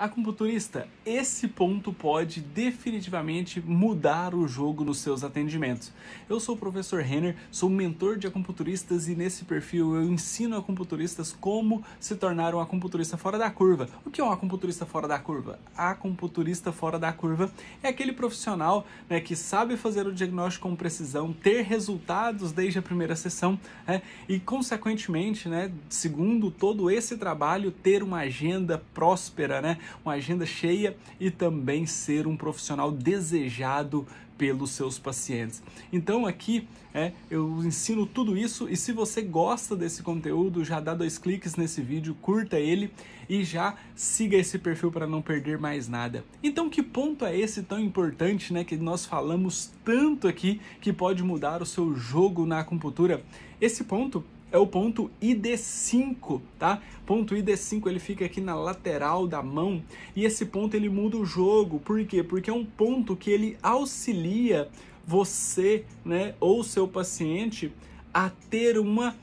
acupunturista, esse ponto pode definitivamente mudar o jogo nos seus atendimentos. Eu sou o professor Renner, sou mentor de acupunturistas e nesse perfil eu ensino acupunturistas como se tornar um acupunturista fora da curva. O que é um acupunturista fora da curva? Acupunturista fora da curva é aquele profissional né, que sabe fazer o diagnóstico com precisão, ter resultados desde a primeira sessão né, e, consequentemente, né, segundo todo esse trabalho, ter uma agenda próspera, né? uma agenda cheia e também ser um profissional desejado pelos seus pacientes. Então aqui é, eu ensino tudo isso e se você gosta desse conteúdo, já dá dois cliques nesse vídeo, curta ele e já siga esse perfil para não perder mais nada. Então que ponto é esse tão importante, né, que nós falamos tanto aqui que pode mudar o seu jogo na acupuntura? Esse ponto é o ponto ID5, tá? Ponto ID5 ele fica aqui na lateral da mão e esse ponto ele muda o jogo. Por quê? Porque é um ponto que ele auxilia você, né, ou seu paciente a ter uma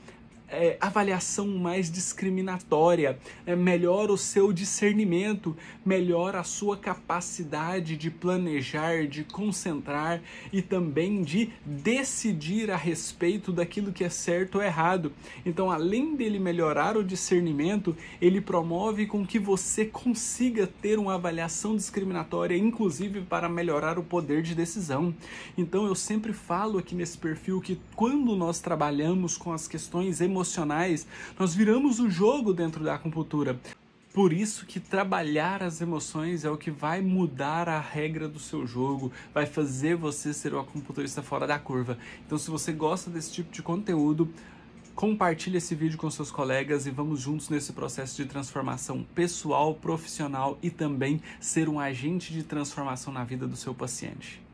é, avaliação mais discriminatória, é, melhora o seu discernimento, melhora a sua capacidade de planejar, de concentrar e também de decidir a respeito daquilo que é certo ou errado. Então, além dele melhorar o discernimento, ele promove com que você consiga ter uma avaliação discriminatória, inclusive para melhorar o poder de decisão. Então, eu sempre falo aqui nesse perfil que quando nós trabalhamos com as questões emocionais, emocionais, nós viramos o jogo dentro da acupuntura. Por isso que trabalhar as emoções é o que vai mudar a regra do seu jogo, vai fazer você ser um acupunturista fora da curva. Então se você gosta desse tipo de conteúdo, compartilhe esse vídeo com seus colegas e vamos juntos nesse processo de transformação pessoal, profissional e também ser um agente de transformação na vida do seu paciente.